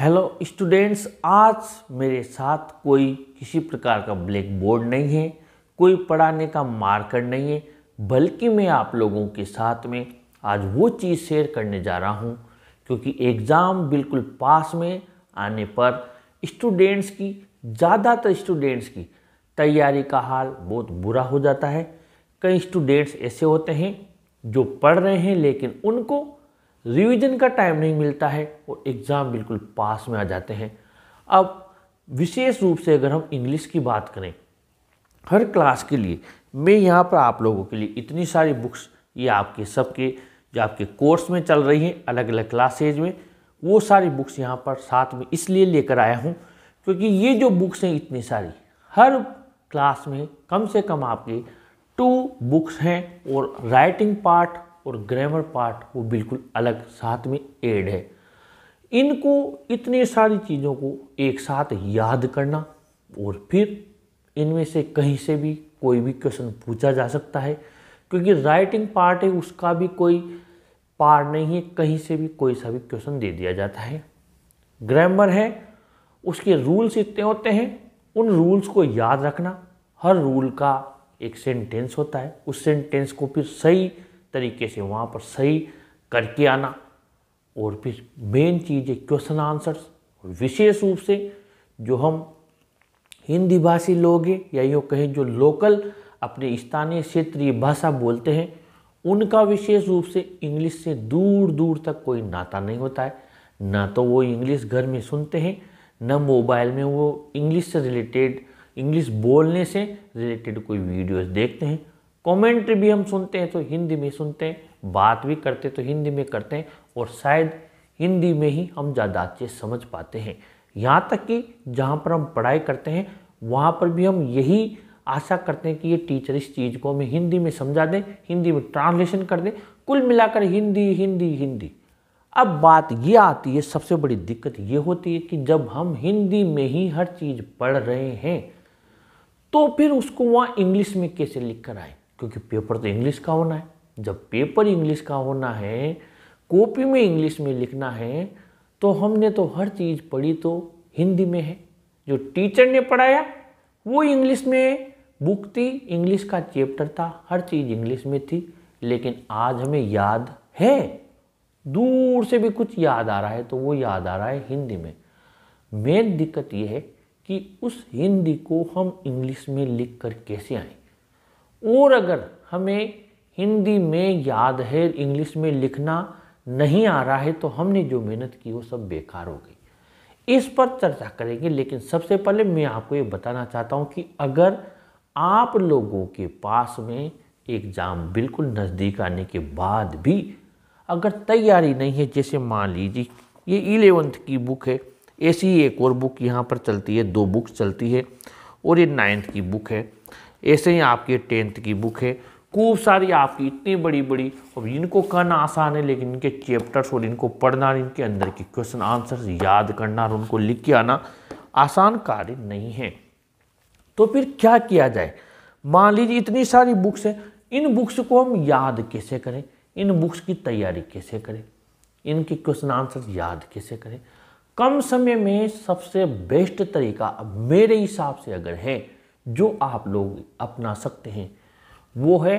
hello students आज मेरे साथ कोई किसी प्रकार का ब्लैक बोर्ड नहीं है कोई पढ़ाने का मार्कर नहीं है बल्कि मैं आप लोगों के साथ में आज वो चीज़ शेयर करने जा रहा हूँ क्योंकि एग्ज़ाम बिल्कुल पास में आने पर स्टूडेंट्स की ज़्यादातर स्टूडेंट्स की तैयारी का हाल बहुत बुरा हो जाता है कई स्टूडेंट्स ऐसे होते हैं जो पढ़ रहे हैं लेकिन उनको रिवीजन का टाइम नहीं मिलता है और एग्ज़ाम बिल्कुल पास में आ जाते हैं अब विशेष रूप से अगर हम इंग्लिश की बात करें हर क्लास के लिए मैं यहाँ पर आप लोगों के लिए इतनी सारी बुक्स ये आपके सबके जो आपके कोर्स में चल रही हैं अलग अलग क्लासेज में वो सारी बुक्स यहाँ पर साथ में इसलिए लेकर आया हूँ क्योंकि ये जो बुक्स हैं इतनी सारी हर क्लास में कम से कम आपके टू बुक्स हैं और राइटिंग पार्ट और ग्रामर पार्ट वो बिल्कुल अलग साथ में एड है इनको इतनी सारी चीज़ों को एक साथ याद करना और फिर इनमें से कहीं से भी कोई भी क्वेश्चन पूछा जा सकता है क्योंकि राइटिंग पार्ट है उसका भी कोई पार नहीं है कहीं से भी कोई सा भी क्वेश्चन दे दिया जाता है ग्रामर है उसके रूल्स इतने होते हैं उन रूल्स को याद रखना हर रूल का एक सेंटेंस होता है उस सेंटेंस को फिर सही तरीके से वहाँ पर सही करके आना और फिर मेन चीज़ है क्वेश्चन आंसर्स और विशेष रूप से जो हम हिंदी भाषी लोग हैं या यूँ कहें जो लोकल अपने स्थानीय क्षेत्रीय भाषा बोलते हैं उनका विशेष रूप से इंग्लिश से दूर दूर तक कोई नाता नहीं होता है ना तो वो इंग्लिश घर में सुनते हैं न मोबाइल में वो इंग्लिश से रिलेटेड इंग्लिश बोलने से रिलेटेड कोई वीडियोस देखते हैं कमेंट्री भी हम सुनते हैं तो हिंदी में सुनते हैं बात भी करते तो हिंदी में करते हैं और शायद हिंदी में ही हम ज़्यादा अच्छे समझ पाते हैं यहाँ तक कि जहाँ पर हम पढ़ाई करते हैं वहाँ पर भी हम यही आशा करते हैं कि ये टीचर इस चीज़ को हमें हिंदी में समझा दें हिंदी में ट्रांसलेशन कर दें कुल मिलाकर हिंदी हिंदी हिंदी अब बात ये आती है सबसे बड़ी दिक्कत ये होती है कि जब हम हिंदी में ही हर चीज़ पढ़ रहे हैं तो फिर उसको वहाँ इंग्लिश में कैसे लिख कर आए क्योंकि पेपर तो इंग्लिश का होना है जब पेपर इंग्लिश का होना है कॉपी में इंग्लिश में लिखना है तो हमने तो हर चीज़ पढ़ी तो हिंदी में है जो टीचर ने पढ़ाया वो इंग्लिश में बुक थी इंग्लिश का चैप्टर था हर चीज़ इंग्लिश में थी लेकिन आज हमें याद है दूर से भी कुछ याद आ रहा है तो वो याद आ रहा है हिंदी में मेन दिक्कत ये है कि उस हिंदी को हम इंग्लिश में लिख कर कैसे आएँ और अगर हमें हिंदी में याद है इंग्लिश में लिखना नहीं आ रहा है तो हमने जो मेहनत की वो सब बेकार हो गई इस पर चर्चा करेंगे लेकिन सबसे पहले मैं आपको ये बताना चाहता हूँ कि अगर आप लोगों के पास में एग्ज़ाम बिल्कुल नज़दीक आने के बाद भी अगर तैयारी नहीं है जैसे मान लीजिए ये इलेवंथ की बुक है ऐसी एक और बुक यहाँ पर चलती है दो बुक चलती है और ये नाइन्थ की बुक है ऐसे ही आपकी टेंथ की बुक है खूब सारी आपकी इतनी बड़ी बड़ी और इनको करना आसान है लेकिन इनके चैप्टर्स और इनको पढ़ना और इनके अंदर के क्वेश्चन आंसर्स याद करना और उनको लिख के आना आसान कार्य नहीं है तो फिर क्या किया जाए मान लीजिए इतनी सारी बुक्स हैं इन बुक्स को हम याद कैसे करें इन बुक्स की तैयारी कैसे करें इनके क्वेश्चन आंसर याद कैसे करें कम समय में सबसे बेस्ट तरीका मेरे हिसाब से अगर है जो आप लोग अपना सकते हैं वो है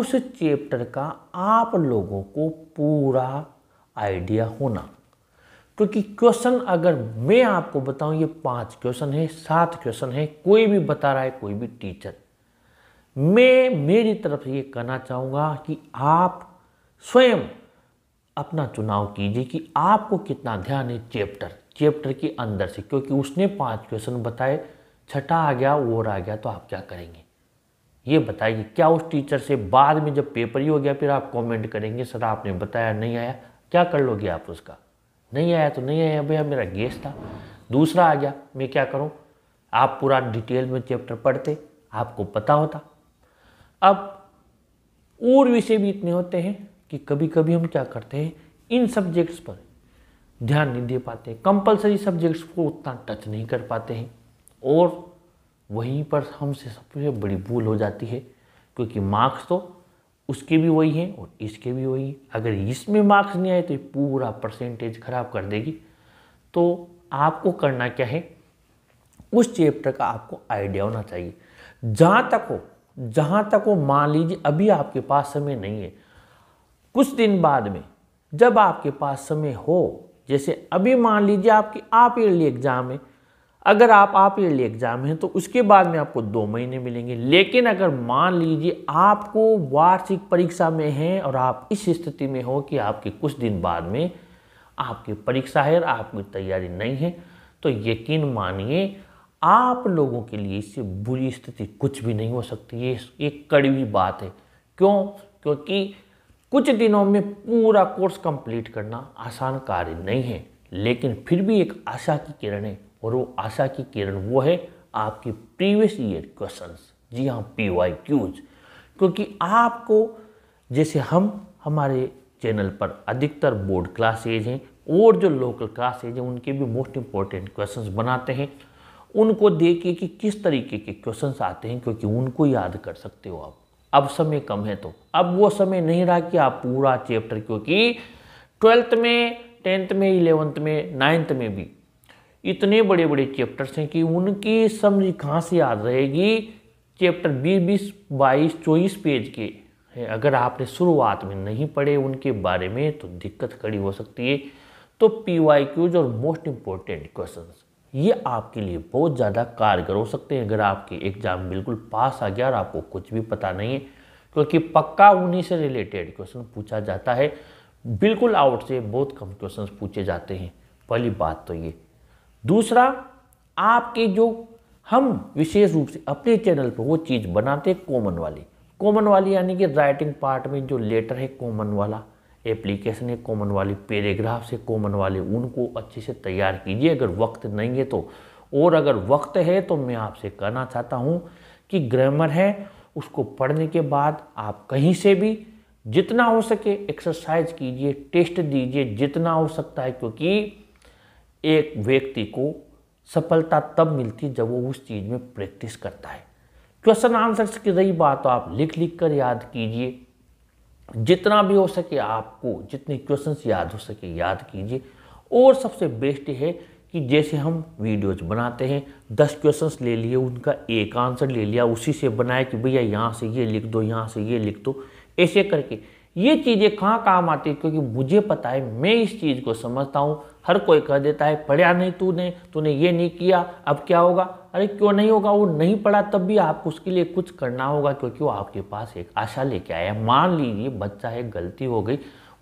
उस चैप्टर का आप लोगों को पूरा आइडिया होना क्योंकि क्वेश्चन अगर मैं आपको बताऊं ये पांच क्वेश्चन है सात क्वेश्चन है कोई भी बता रहा है कोई भी टीचर मैं मेरी तरफ से ये कहना चाहूँगा कि आप स्वयं अपना चुनाव कीजिए कि आपको कितना ध्यान है चैप्टर चैप्टर के अंदर से क्योंकि उसने पांच क्वेश्चन बताए छठा आ गया और आ गया तो आप क्या करेंगे ये बताइए क्या उस टीचर से बाद में जब पेपर ही हो गया फिर आप कमेंट करेंगे सर आपने बताया नहीं आया क्या कर लोगे आप उसका नहीं आया तो नहीं आया भैया मेरा गेस था दूसरा आ गया मैं क्या करूँ आप पूरा डिटेल में चैप्टर पढ़ते आपको पता होता अब और विषय भी इतने होते हैं कि कभी कभी हम क्या करते हैं इन सब्जेक्ट्स पर ध्यान नहीं दे पाते कंपलसरी सब्जेक्ट्स को उतना टच नहीं कर पाते हैं और वहीं पर हमसे सबसे बड़ी भूल हो जाती है क्योंकि मार्क्स तो उसके भी वही हैं और इसके भी वही हैं अगर इसमें मार्क्स नहीं आए तो पूरा परसेंटेज ख़राब कर देगी तो आपको करना क्या है उस चैप्टर का आपको आइडिया होना चाहिए जहाँ तक हो जहाँ तक हो मान लीजिए अभी आपके पास समय नहीं है कुछ दिन बाद में जब आपके पास समय हो जैसे अभी मान लीजिए आपकी आप ईयरली एग्ज़ाम है अगर आप आप ईयरली एग्जाम हैं तो उसके बाद में आपको दो महीने मिलेंगे लेकिन अगर मान लीजिए आपको वार्षिक परीक्षा में हैं और आप इस स्थिति में हो कि आपके कुछ दिन बाद में आपकी परीक्षा है और आपकी तैयारी नहीं है तो यकीन मानिए आप लोगों के लिए इससे बुरी स्थिति कुछ भी नहीं हो सकती ये एक कड़वी बात है क्यों क्योंकि कुछ दिनों में पूरा कोर्स कंप्लीट करना आसान कार्य नहीं है लेकिन फिर भी एक आशा की किरण है और वो आशा की किरण वो है आपके प्रीवियस ईयर क्वेश्चन जी हाँ पी वाई क्यूज क्योंकि आपको जैसे हम हमारे चैनल पर अधिकतर बोर्ड क्लासेज हैं और जो लोकल क्लासेज हैं उनके भी मोस्ट इम्पॉर्टेंट क्वेश्चंस बनाते हैं उनको देखिए कि किस तरीके के क्वेश्चंस आते हैं क्योंकि उनको याद कर सकते हो आप अब समय कम है तो अब वो समय नहीं रहा कि आप पूरा चैप्टर क्योंकि ट्वेल्थ में टेंथ में इलेवेंथ में नाइन्थ में भी इतने बड़े बड़े चैप्टर्स हैं कि उनकी समझ कहाँ से याद रहेगी चैप्टर बीस बीस बाईस चौबीस पेज के हैं अगर आपने शुरुआत में नहीं पढ़े उनके बारे में तो दिक्कत खड़ी हो सकती है तो पी वाई क्यूज और मोस्ट इम्पोर्टेंट क्वेश्चन ये आपके लिए बहुत ज़्यादा कारगर हो सकते हैं अगर आपके एग्ज़ाम बिल्कुल पास आ गया और आपको कुछ भी पता नहीं है क्योंकि पक्का उन्हीं से रिलेटेड क्वेश्चन पूछा जाता है बिल्कुल आउट से बहुत कम क्वेश्चन पूछे जाते हैं पहली बात तो ये दूसरा आपके जो हम विशेष रूप से अपने चैनल पर वो चीज़ बनाते कॉमन वाली कॉमन वाली यानी कि राइटिंग पार्ट में जो लेटर है कॉमन वाला एप्लीकेशन है कॉमन वाले पैराग्राफ्स है कॉमन वाले उनको अच्छे से तैयार कीजिए अगर वक्त नहीं है तो और अगर वक्त है तो मैं आपसे कहना चाहता हूँ कि ग्रामर है उसको पढ़ने के बाद आप कहीं से भी जितना हो सके एक्सरसाइज कीजिए टेस्ट दीजिए जितना हो सकता है क्योंकि एक व्यक्ति को सफलता तब मिलती है जब वो उस चीज़ में प्रैक्टिस करता है क्वेश्चन आंसर की रही बात तो आप लिख लिख कर याद कीजिए जितना भी हो सके आपको जितने क्वेश्चन याद हो सके याद कीजिए और सबसे बेस्ट है कि जैसे हम वीडियोज बनाते हैं दस क्वेश्चंस ले लिए उनका एक आंसर ले लिया उसी से बनाए कि भैया यहाँ से ये लिख दो यहाँ से ये लिख दो ऐसे करके ये चीज़ें कहाँ काम आती है क्योंकि मुझे पता है मैं इस चीज़ को समझता हूँ हर कोई कह देता है पढ़ा नहीं तूने तूने ये नहीं किया अब क्या होगा अरे क्यों नहीं होगा वो नहीं पढ़ा तब भी आपको उसके लिए कुछ करना होगा क्योंकि वो आपके पास एक आशा लेके आया मान लीजिए बच्चा एक गलती हो गई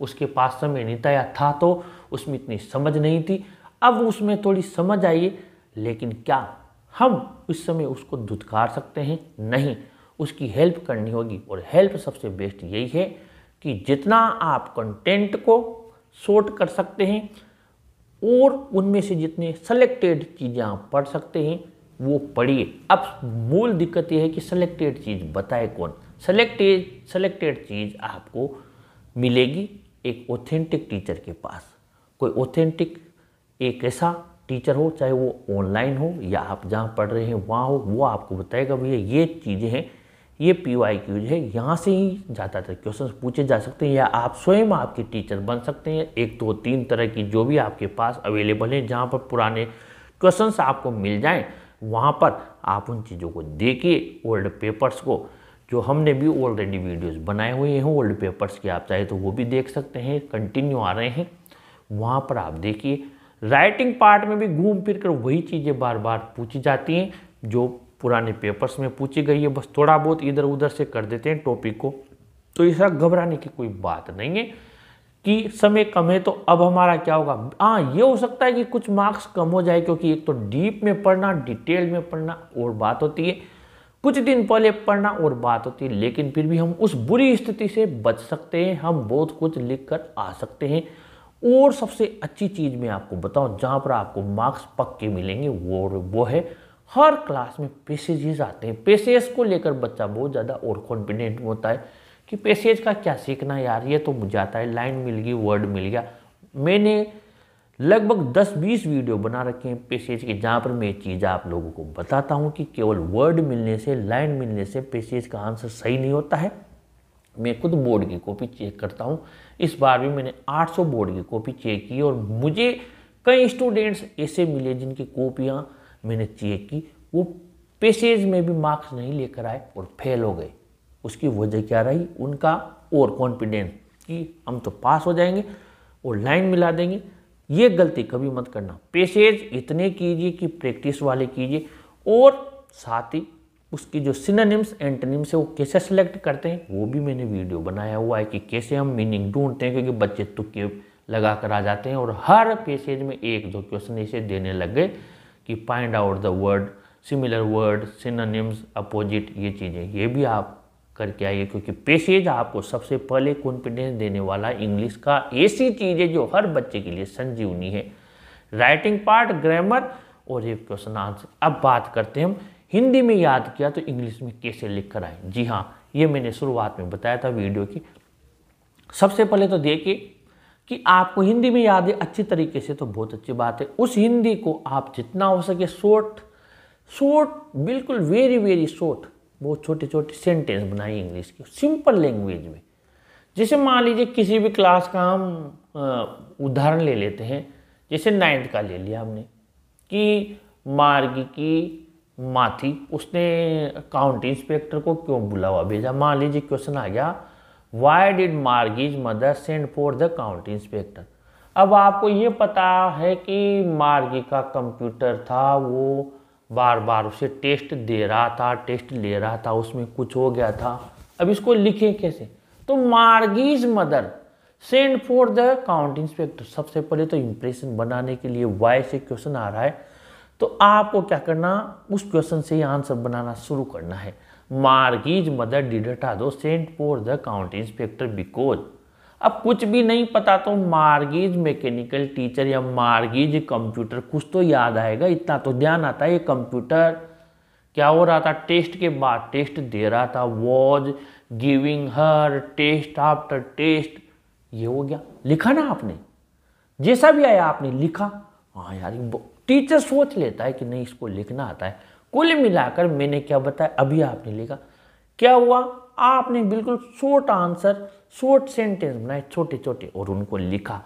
उसके पास समय नहीं था या था तो उसमें इतनी समझ नहीं थी अब उसमें थोड़ी समझ आई लेकिन क्या हम उस समय उसको धुतकार सकते हैं नहीं उसकी हेल्प करनी होगी और हेल्प सबसे बेस्ट यही है कि जितना आप कंटेंट को शॉर्ट कर सकते हैं और उनमें से जितने सेलेक्टेड चीज़ें आप पढ़ सकते हैं वो पढ़िए अब मूल दिक्कत यह है कि सेलेक्टेड चीज़ बताए कौन सेलेक्टेड सेलेक्टेड चीज़ आपको मिलेगी एक ऑथेंटिक टीचर के पास कोई ऑथेंटिक एक ऐसा टीचर हो चाहे वो ऑनलाइन हो या आप जहाँ पढ़ रहे हैं वहाँ हो वो आपको बताएगा भैया ये चीज़ें हैं ये पी वाई क्यूज है यहाँ से ही ज़्यादातर क्वेश्चन पूछे जा सकते हैं या आप स्वयं आपके टीचर बन सकते हैं एक दो तीन तरह की जो भी आपके पास अवेलेबल है जहाँ पर पुराने क्वेश्चंस आपको मिल जाएं वहाँ पर आप उन चीज़ों को देखिए ओल्ड पेपर्स को जो हमने भी ऑलरेडी वीडियोस बनाए हुए हैं ओल्ड पेपर्स की आप चाहे तो वो भी देख सकते हैं कंटिन्यू आ रहे हैं वहाँ पर आप देखिए राइटिंग पार्ट में भी घूम फिर कर वही चीज़ें बार बार पूछी जाती हैं जो पुराने पेपर्स में पूछी गई है बस थोड़ा बहुत इधर उधर से कर देते हैं टॉपिक को तो ऐसा घबराने की कोई बात नहीं है कि समय कम है तो अब हमारा क्या होगा हाँ ये हो सकता है कि कुछ मार्क्स कम हो जाए क्योंकि एक तो डीप में पढ़ना डिटेल में पढ़ना और बात होती है कुछ दिन पहले पढ़ना और बात होती है लेकिन फिर भी हम उस बुरी स्थिति से बच सकते हैं हम बहुत कुछ लिख कर आ सकते हैं और सबसे अच्छी चीज़ मैं आपको बताऊँ जहाँ पर आपको मार्क्स पक्के मिलेंगे वो वो है हर क्लास में पेसेजेस आते हैं पेसेज को लेकर बच्चा बहुत ज़्यादा और कॉन्फिडेंट होता है कि पेसेज का क्या सीखना यार ये तो मुझे आता है लाइन मिल गई वर्ड मिल गया मैंने लगभग 10-20 वीडियो बना रखे हैं पेसेज के जहाँ पर मैं चीज़ आप लोगों को बताता हूँ कि केवल वर्ड मिलने से लाइन मिलने से पेसेज का आंसर सही नहीं होता है मैं खुद बोर्ड की कॉपी चेक करता हूँ इस बार भी मैंने 800 बोर्ड की कॉपी चेक की और मुझे कई स्टूडेंट्स ऐसे मिले जिनकी कॉपियाँ मैंने चेक की वो पेसेज में भी मार्क्स नहीं लेकर आए और फेल हो गए उसकी वजह क्या रही उनका ओवर कॉन्फिडेंस कि हम तो पास हो जाएंगे और लाइन मिला देंगे ये गलती कभी मत करना पेसेज इतने कीजिए कि प्रैक्टिस वाले कीजिए और साथ ही उसकी जो सिनोनिम्स एंटोनिम्स है वो कैसे सिलेक्ट करते हैं वो भी मैंने वीडियो बनाया हुआ है कि कैसे हम मीनिंग ढूंढते हैं क्योंकि बच्चे तुक्के लगा कर आ जाते हैं और हर पेसेज में एक दो क्वेश्चन ऐसे देने लग गए कि find out the word similar word synonyms opposite ये चीज़ें ये भी आप करके आइए क्योंकि पेशेज आपको सबसे पहले कॉन्फिडेंस देने वाला इंग्लिश का ऐसी चीज़ है जो हर बच्चे के लिए संजीवनी है राइटिंग पार्ट ग्रामर और एक क्वेश्चन आंसर अब बात करते हैं हम हिंदी में याद किया तो इंग्लिश में कैसे लिख कर आए जी हाँ ये मैंने शुरुआत में बताया था वीडियो की सबसे पहले तो देखिए कि आपको हिंदी में याद है अच्छी तरीके से तो बहुत अच्छी बात है उस हिंदी को आप जितना हो सके शॉर्ट शॉर्ट बिल्कुल वेरी वेरी शॉर्ट बहुत छोटे छोटे सेंटेंस बनाइए इंग्लिश के सिंपल लैंग्वेज में जैसे मान लीजिए किसी भी क्लास का हम उदाहरण ले लेते हैं जैसे नाइन्थ का ले लिया हमने कि मार्ग की माथी उसने काउंटी इंस्पेक्टर को क्यों बुलावा भेजा मान लीजिए क्वेश्चन आ गया why did Margie's mother send for the county inspector अब आपको ये पता है कि मार्गी का कंप्यूटर था वो बार बार उसे टेस्ट दे रहा था टेस्ट ले रहा था उसमें कुछ हो गया था अब इसको लिखें कैसे तो Margie's mother send for the county inspector सबसे पहले तो इम्प्रेशन बनाने के लिए वाई से क्वेश्चन आ रहा है तो आपको क्या करना उस क्वेश्चन से ही आंसर बनाना शुरू करना है मार्गीज मदर दो sent for the county inspector because अब कुछ भी नहीं पता तो मार्गीज मैकेनिकल टीचर या मार्गीज कंप्यूटर कुछ तो याद आएगा इतना तो ध्यान आता है ये कंप्यूटर क्या हो रहा था टेस्ट के बाद टेस्ट दे रहा था was giving her test after test ये हो गया लिखा ना आपने जैसा भी आया आपने लिखा हाँ यार टीचर सोच लेता है कि नहीं इसको लिखना आता है कुल मिलाकर मैंने क्या बताया अभी आपने लिखा क्या हुआ आपने बिल्कुल शॉर्ट आंसर शॉर्ट सेंटेंस बनाए छोटे छोटे और उनको लिखा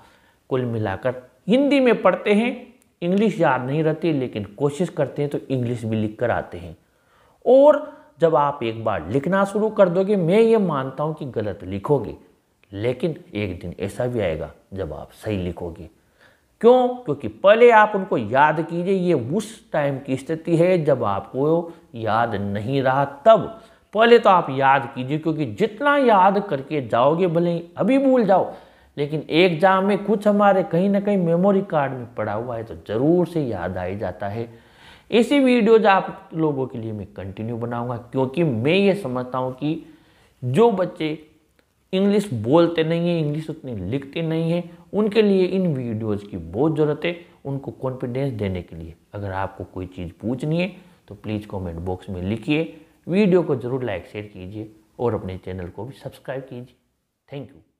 कुल मिलाकर हिंदी में पढ़ते हैं इंग्लिश याद नहीं रहती लेकिन कोशिश करते हैं तो इंग्लिश भी लिख कर आते हैं और जब आप एक बार लिखना शुरू कर दोगे मैं ये मानता हूँ कि गलत लिखोगे लेकिन एक दिन ऐसा भी आएगा जब आप सही लिखोगे क्यों क्योंकि पहले आप उनको याद कीजिए ये उस टाइम की स्थिति है जब आपको याद नहीं रहा तब पहले तो आप याद कीजिए क्योंकि जितना याद करके जाओगे भले अभी भूल जाओ लेकिन एग्जाम में कुछ हमारे कहीं ना कहीं मेमोरी कार्ड में पड़ा हुआ है तो ज़रूर से याद आ जाता है ऐसी वीडियोज आप लोगों के लिए मैं कंटिन्यू बनाऊंगा क्योंकि मैं ये समझता हूँ कि जो बच्चे इंग्लिश बोलते नहीं है इंग्लिश उतनी लिखते नहीं है उनके लिए इन वीडियोज़ की बहुत ज़रूरत है उनको कॉन्फिडेंस देने के लिए अगर आपको कोई चीज़ पूछनी है तो प्लीज़ कमेंट बॉक्स में लिखिए वीडियो को ज़रूर लाइक शेयर कीजिए और अपने चैनल को भी सब्सक्राइब कीजिए थैंक यू